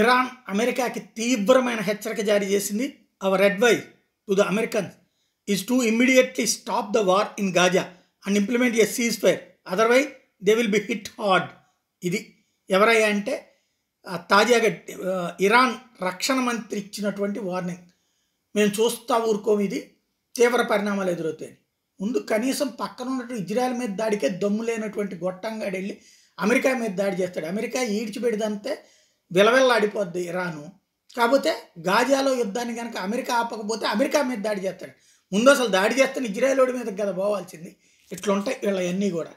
Iran అమెరికాకి తీవ్రమైన హెచ్చరిక జారీ చేసింది our advise to the American is to immediately stop the war in Gaza and implement a ceasefire otherwise they will be hit hard ఇది ఎవరయ్యా అంటే తాజాగా ఇరాన్ రక్షణ మంత్రి ఇచ్చినటువంటి వార్నింగ్ మేము చూస్తా ఊరుకోము ఇది తీవ్ర పరిణామాలు ఎదురవుతాయి ముందు కనీసం పక్కన ఉన్నట్టు ఇజ్రాయెల్ మీద దాడికే దమ్ము లేనటువంటి గొట్టంగాడు వెళ్ళి అమెరికా మీద దాడి చేస్తాడు అమెరికా ఈడ్చిపెడిదంతే విలవిల్లాడిపోద్ది ఇరాను కాకపోతే గాజాలో యుద్ధాన్ని కనుక అమెరికా ఆపకపోతే అమెరికా మీద దాడి చేస్తాడు ముందు అసలు దాడి చేస్తాను ఇజ్రాయేల్ మీద కదా పోవాల్సింది ఇట్లుంటాయి వీళ్ళ అన్నీ కూడా